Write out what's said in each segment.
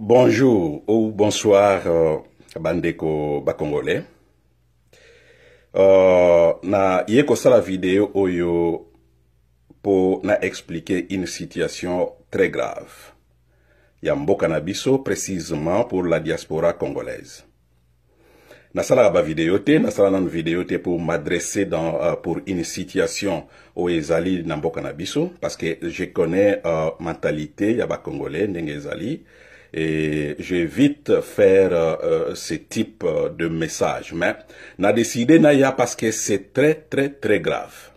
Bonjour ou bonsoir euh, bandeko bakongole. Euh, na ye la video oyo pour na expliquer une situation très grave ya mboka na biso précisément pour la diaspora congolaise. vidéo bavideo te sala na vidéo te pour m'adresser dans euh, pour une situation oyo ezali na mboka na biso parce que je connais la euh, mentalité ya congolais, ndenge ezali et j'évite faire euh, euh, ce type euh, de message. Mais n'a décidé Naya parce que c'est très très très grave.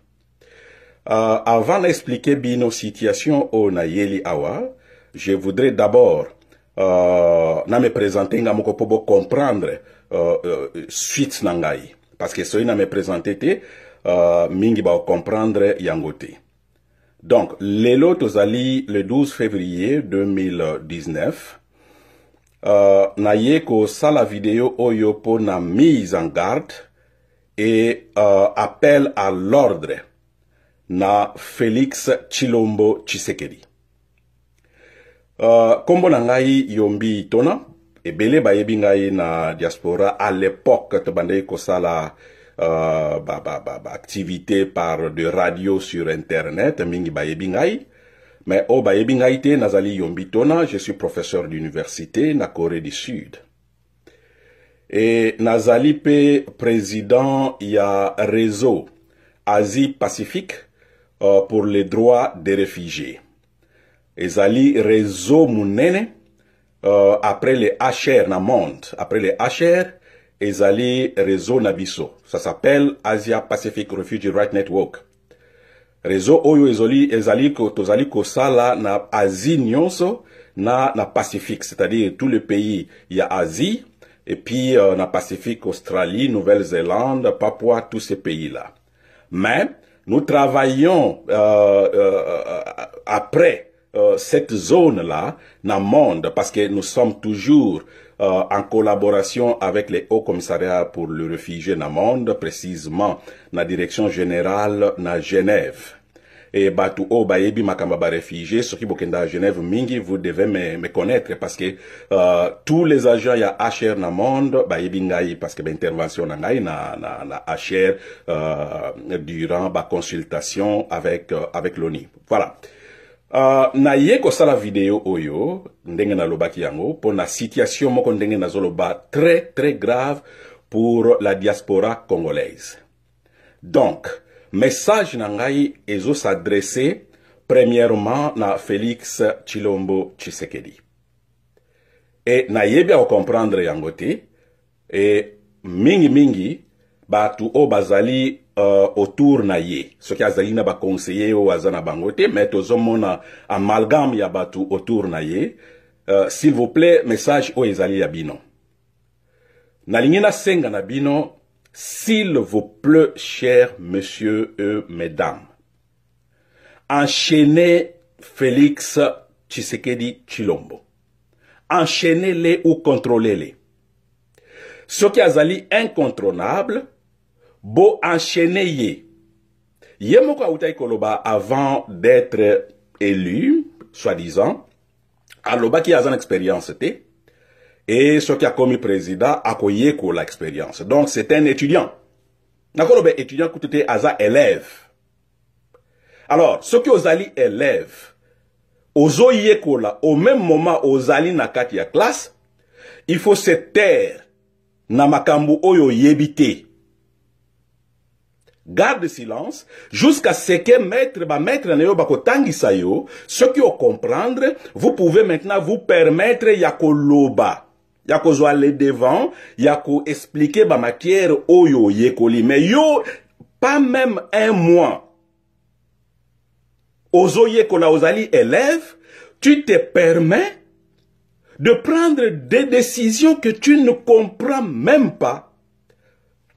Euh, avant d'expliquer bien nos situations au Nayeli Awa, je voudrais d'abord euh, na me présenter pour vous comprendre euh, euh, suite na parce que si na me présenter euh, mingi va comprendre yangote. Donc lelo tozali le 12 février 2019 uh, naye kosala video oyo mpo na mise en garde e uh, appel à l'ordre na félix tshilombo tshisekedi uh, kombo na ngai yombi tona ebele bayebi ngai na diaspora à l'époque tobandaki kosala uh, baactivité ba, ba, ba, par de radio sur internet mingi bayebi ngai Mais oba ebingaite nazali yombitona, je suis professeur d'université na Corée du Sud. Et nazali pe président a réseau Asie-Pacifique euh, pour les droits des réfugiés. Ezali réseau Mounene euh, après les HR na monde, après les HR ezali réseau Nabiso. Ça s'appelle Asia Pacific Refugee Right Network. Réseau oyo ezali tozali na asie na na pacifique c'est-à-dire tous les pays y a asie et puis euh, na pacifique australie nouvelle-zélande papouas tous ces pays là mais nous travaillons euh, euh, euh, après euh, cette zone-là monde, parce que nous sommes toujours euh, en collaboration avec les hauts commissariats pour le réfugié Namonde, précisément la direction générale de Genève. Et Batou O Bayebi Makambaba réfugié, ce qui à Genève Mingi, vous devez me, me connaître parce que euh, tous les agents, il y a HR Namonde monde, Bayebi ngai, parce que l'intervention na na, na, HR, durant ma consultation avec, avec l'ONU. Voilà. uh, naye kosala video oyo ndenge nalobaki yango mpona situation moko ndenge nazoloba très très grave pour la diaspora congolaise donc message na ngai ezosadresse premièrement na félix chilombo tshisekedi e nayebi akocomprendre yango te e mingimingi batu au bazali euh, autour na ye soki azali na ba conseiller o azana bango te me amalgame ya batu autour na ye euh, s'il vous plaît message o ezali ya bino na senga na bino s'il vous plaît chers monsieur et mesdames enchaînez félix tshisekedi Chilombo enchaînez-les ou contrôlez-les soki azali incontrôlable bo enchaîné ye. Ye moko koloba avant d'être élu, soi-disant, aloba ki azan expérience et ce qui a commis président a koyé ko Donc c'est un étudiant. Nakolobe étudiant koutete aza élève. Alors, ce qui osali élève, ozo yeko la, au même moment ozali nakati katia classe, il faut se taire na makambu oyo yebite garde silence jusqu'à ce que maître ba maître na yo tangisa yo au comprendre, vous pouvez maintenant vous permettre ya koloba ya kozwa le devant ya ba matière oyo oyekoli Mais yo pas même un mois ozoyekola ozali élève tu te permets de prendre des décisions que tu ne comprends même pas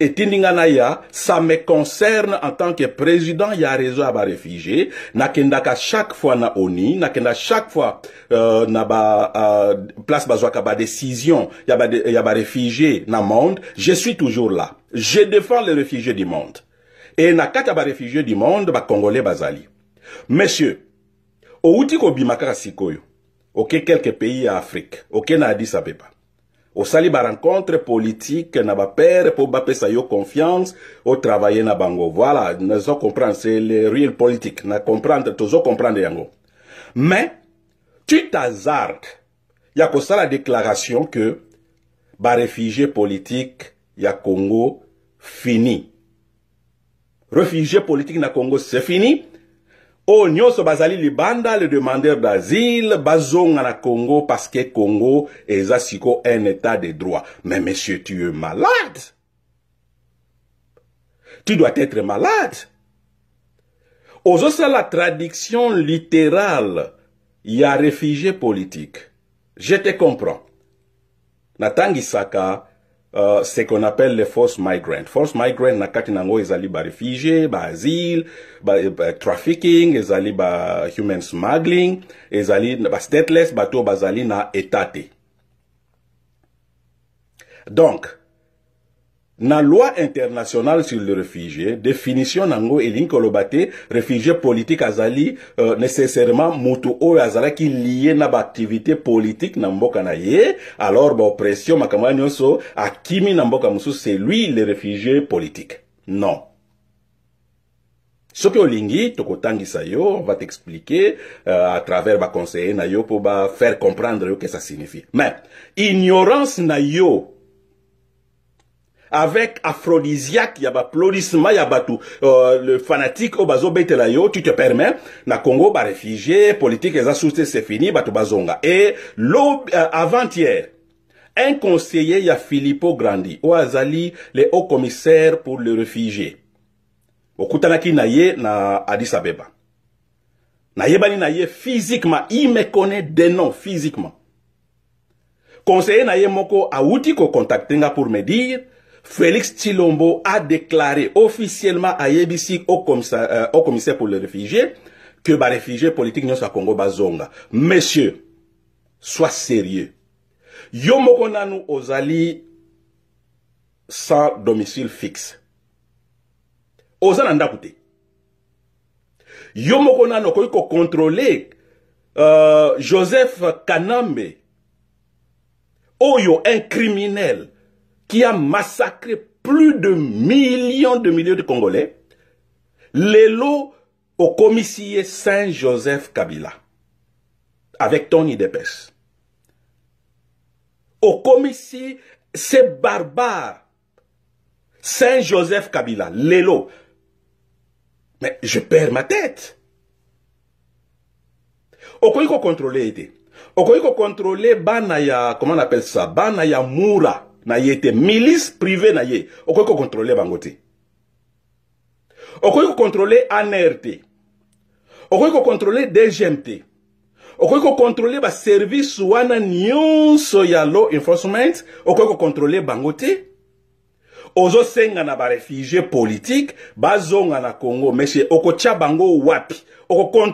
et ya ça me concerne en tant que président ya réseau des réfugié nakenda ka chaque fois na oni nakenda chaque fois euh, na ba euh, place basoaka ba décision ya ba ya ba réfugié na monde je suis toujours là je défends les réfugiés du monde et na qu'à ba du monde ba congolais basali. monsieur outi kobima kaka sikoyo oke quelques pays en afrique n'a dit na peut pas osali rencontre politique na pour pour bapesa yo confiance travailler na bango voilà on comprend c'est le real politique na comprendre toujours comprendre yango mais tu comme ça la déclaration que réfugié politique ya congo fini réfugié politique na congo c'est fini Oh Basali bazali libanda le demandeur d'asile bazonga na congo parce que congo est un état de droit mais monsieur tu es malade tu dois être malade la traduction littérale Il y a réfugié politique je te comprends natangisaka uh, ce qu'on appelle les force migrant force migrant na kati na yango ezali barefugie baasile batrafficking ezali bahuman smuggling ezali bastateless bato oyo bazali na eta te donc Na loi internationale sur le réfugié, définition nango elin kolobate, réfugié politique azali, euh, nécessairement o azala qui lié na ba activité politique na mboka na ye, alors ba oppression makambo nyonso kimi na mboka moussou, c'est lui le réfugié politique. Non. soki olingi sa yo on va t'expliquer euh, à travers conseiller na yo ba faire comprendre yo que ça signifie mais ignorance na yo avec aphrodisiaque ya y ya tout. euh, le fanatique bête oh, bazobetela yo tu te permets na congo réfugié, politique les susu c'est fini bato bazonga Et lo euh, avant-hier un conseiller y a filippo grandi oyo oh, azali le haut commissaire pour le réfugié okutanaki na ye na addis abeba bani, na ye physiquement il me connaît des noms, physiquement conseiller na ye moko ko contacter nga pour me dire Félix Tilombo a déclaré officiellement à Yébissi, euh, au, commissaire, pour les réfugiés que les bah, réfugiés politiques ne sont Congo Bazonga. Messieurs, sois sérieux. Yo ozali sans domicile fixe. a été yo te. Yo ko okoki euh, Joseph Kanambe oyo un criminel qui a massacré plus de millions de milliers de Congolais, l'élo au commissaire Saint-Joseph Kabila, avec Tony Depes. Au commissier, c'est barbare. Saint-Joseph Kabila, l'élo. Mais je perds ma tête. Au contrôler? il faut contrôler Banaya, comment on appelle ça? Banaya Moura na ye te milice privé na ye contrôler bangote okoy ko contrôler anrt okoy ko contrôler dgmt okoy ko contrôler ba service wana nyonso ya law enforcement okoy ko contrôler bangote senga na politique bazonga na congo oko bango wapi Oko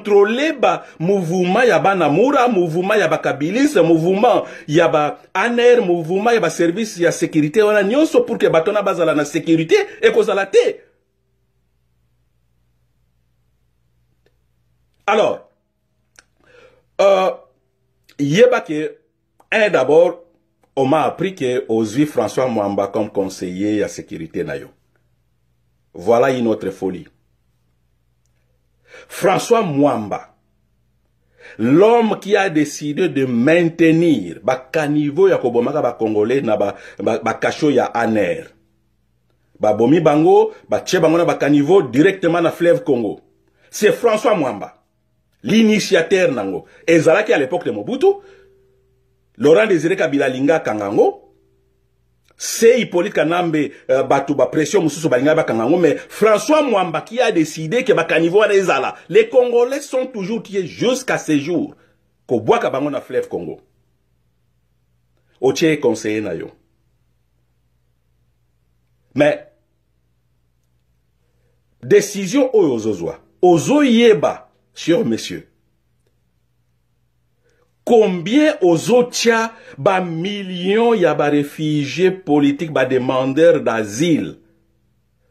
mouvement ya banamura mouvement ya bakabilise mouvement ya aner mouvement ya service ya sécurité wana so pour que batona na sécurité ekozala te alors euh, yebake un d'abord on m'a appris que ozwi François Mwamba comme conseiller à sécurité Voilà une autre folie. François Mwamba, l'homme qui a décidé de maintenir le caniveau ya kobomaka ba congolais na ba, ba, ya aner. Ba bomi bango, ba tche na caniveau directement na fleuve Congo. C'est François Mwamba, l'initiateur nango. Zalaki, à l'époque de Mobutu, Laurent Désiré Kabila linga kangango c'est Hippolyte Kanambe euh, Batouba ba pression mususu balinga kangango mais François Mwamba qui a décidé que bakanivo les les congolais sont toujours est jusqu'à ce jour ko ka bango na fleuve Congo otie conseiller na yo mais décision oyo Ozo yéba, sur monsieur combien autres ba y millions ba réfugiés politiques ba demandeurs d'asile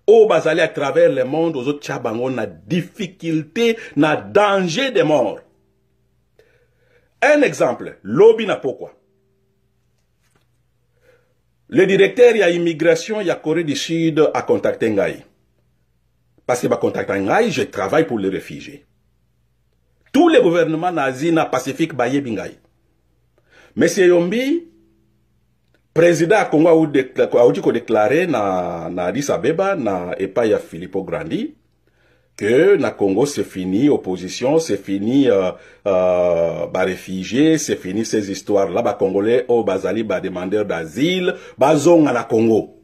au oh, basali à travers le monde ozotia bango na difficulté na danger de mort un exemple Lobby na pourquoi le directeur l'immigration immigration a corée du sud a contacté ngai parce que contacté ngai je travaille pour les réfugiés tous les gouvernements nazis na pacifique baye bingai. monsieur yombi président à Congo a déclaré na, na addis abeba na Epaya ya grandi que na congo c'est fini opposition c'est fini euh, euh c'est fini ces histoires là congolais Congolais, oh, bazali demandeurs d'asile à la congo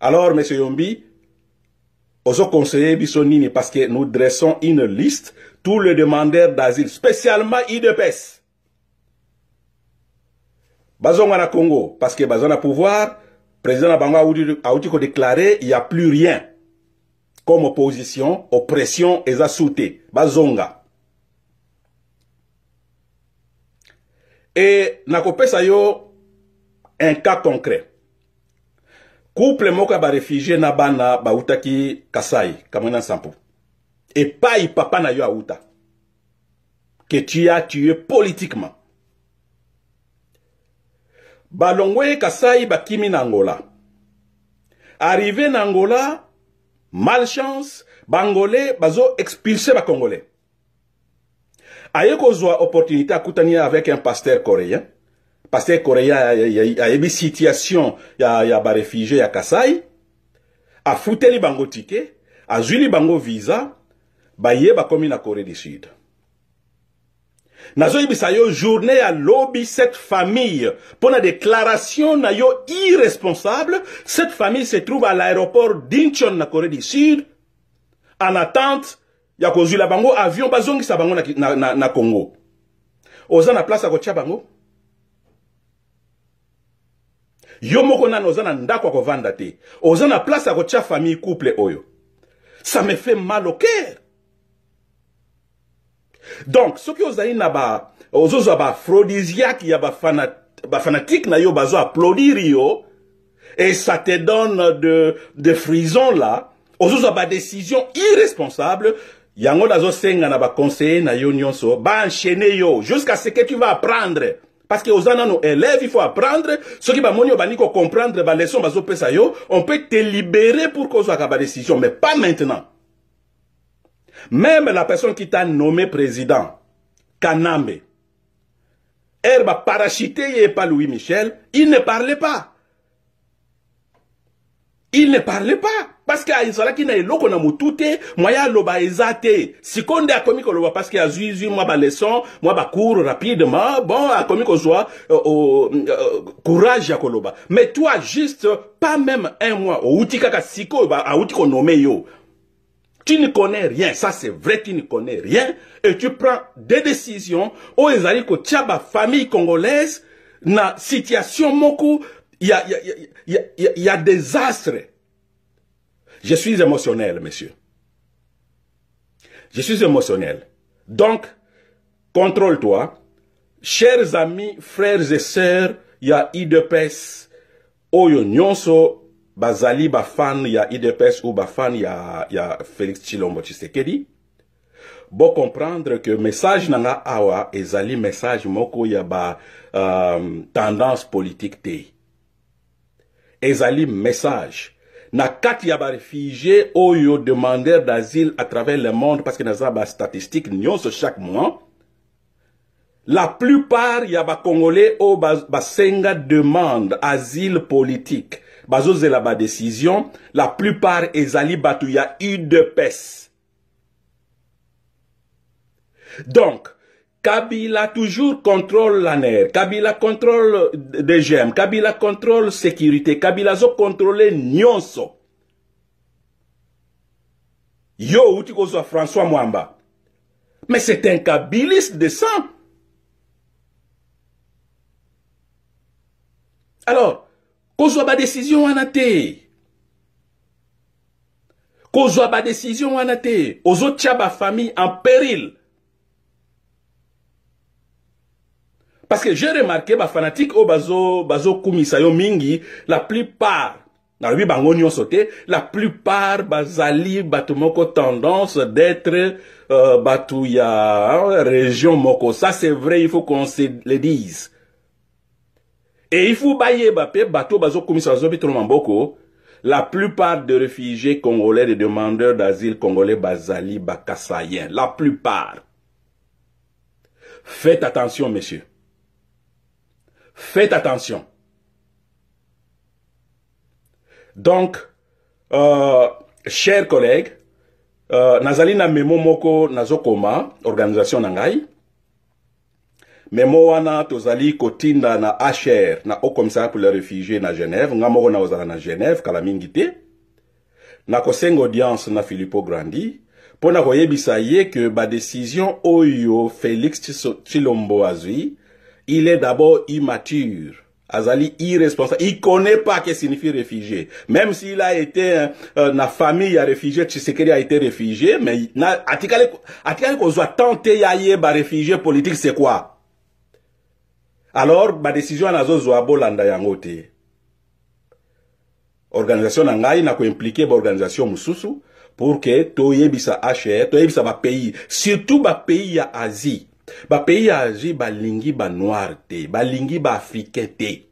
alors monsieur yombi aux conseillers conseillers, parce que nous dressons une liste tous les demandeurs d'asile spécialement IDPS bazonga na Congo parce que le pouvoir président la bango qu'a déclaré il n'y a plus rien comme opposition oppression et souté. bazonga et y yo un cas concret couple moko ya barefugie na bana bautaki kasai kamwena nsampo epai papa na yo auta ke tu as tué politiquement balongwe kasai bakimi na angola arrivé na angola malchance bangolais bazo expulse bacongolais aye kozwa opportunité akutani avec un pasteur coréen pasteur eu une situation il y a ya barefugie ya kasai afuteli bango tike zuli bango visa ba bakomi na corée du sud nazoyebisa yo journée à lobi cette famille pour na déclaration na yo irresponsable cette famille se trouve à l'aéroport d'incheon na corée du sud en attente ya la bango avion sa bango na, na, na, congo oza na place à kotia bango yo moko nano oza na ndako ko kovanda te oza na place tia famille couple oyo ça me fait mal au cœur donc soki ozali na ba ozozwa baafrodisiake ya fanat ba fanatique na yo bazo applaudir yo et ça te donne de, de frissons là ba décision irresponsable yango zo senga na conseiller na yo ba enchaîner yo jusqu'à ce que tu vas apprendre parce que ananas, nos élèves il faut apprendre Ceux qui ne bah, comprendre pas bah, baleson on peut te libérer pour qu'on soit de décision, mais pas maintenant même la personne qui t'a nommé président Kaname, elle va et par louis michel il ne parlait pas il ne parlait pas parce ah, qui parceke ezalaki na eloko na motu te mwaya aloba eza parce qu'il y a koloba parceke moi ba leçon moi ba bacour rapidement bon akomi euh, au euh, courage ya koloba mais toi juste pas même un mois bah, yo Tu ne connais rien, ça c'est vrai, tu ne connais rien, et tu prends des décisions, au ezali que la famille congolaise, na situation moko, il y a, y, a, y, y a Je suis émotionnel, monsieur. Je suis émotionnel. Donc, contrôle-toi. Chers amis, frères et sœurs, ya IDPS, oyo nyonso, bazali bafan ya IDPS ou bafan ya, ya Félix Chilombo Tshisekedi. Bon comprendre que message nanga awa ezali message moko ya ba euh, tendance politique te. Ezali message na kati ya réfugiés oyo demandeur d'asile à travers le monde parce que ba statistique nyonso chaque mois la plupart ya congolais oyo basenga demande asile politique bas décision, la plupart ezali batu ya udps donc Kabila toujours contrôle la NER, Kabila contrôle DGM, Kabila contrôle sécurité, Kabila zo contrôle nyonso. Yo uti kozwa François Mwamba. Mais c'est un kabiliste de sang. Alors, kozwa ba décision wana te. Kozwa ba décision wana te. Ozo tia ba famille en péril. parce que j'ai remarqué fanatique, au bazo bazo, yo mingi la plupart nalobi bango ont sauté, la plupart bazali bato moko tendance d'être euh, bato hein, région moko ça c'est vrai il faut qu'on se le dise et il faut bayeba mpe bato bazokumisa bazobitola maboko la plupart des réfugiés congolais des demandeurs d'asile congolais bazali bakassayen la plupart faites attention messieurs Faites attention. Donc, euh, chers collègues, euh, Nazalina memomoko, nazokoma organisation Nangai. ngai memo wana tozali kotinda na hr na haut commissariat pour les réfugiés na genève nga moko ozala na genève Kalamingite. Na Koseng audience na filippo grandi pour na koyebisa ye ba décision oyo félix tshilombo azwi il est d'abord immature. Azali irresponsable. Il connaît pas ce que signifie réfugié. Même s'il a été, dans hein, euh, na famille a réfugié, Tshisekedi a été réfugié, mais, na, atikale, qu'on tenté yaye, ba réfugié politique, c'est quoi? Alors, ba décision est zoabo landa yangote. Organisation ngai na ko impliquer ba organisation mususu, pour que to yebisa HR, to ba pays, surtout ba pays ya Asie pays il a lingi balingi noir te balingi a te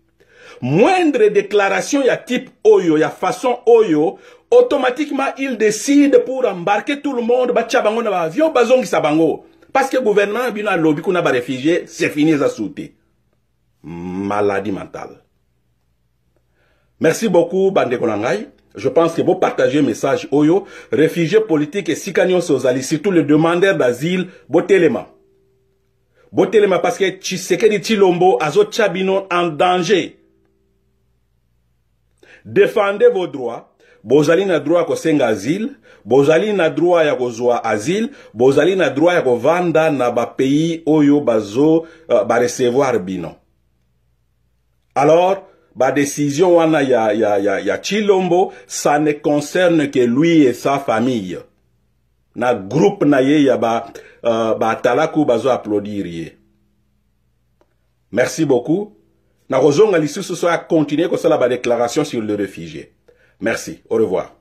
moindre déclaration ya type oyo ya façon oyo automatiquement il décide pour embarquer tout le monde tchabango na parce que gouvernement a bino alobi kuna c'est fini ça sauter. maladie mentale merci beaucoup bande Konangay. je pense que vous le message oyo réfugiés politiques et aux ozali surtout les demandeurs d'asile mains botelema que tshisekedi tshilombo azo tchabino en danger Défendez vos droits bozali na droit ko kosenga asile bozali na droit ya kozwa asile bozali na droit ya kovanda na pays oyo bazo uh, recevoir bino alors décision wana ya, ya, ya, ya chilombo ça ne concerne que lui et sa famille na groupe na ye ya batalaku ba euh, bazo applaudir ye merci beaucoup nakozonga lisusu so akontinue la déclaration sur le réfugié merci au revoir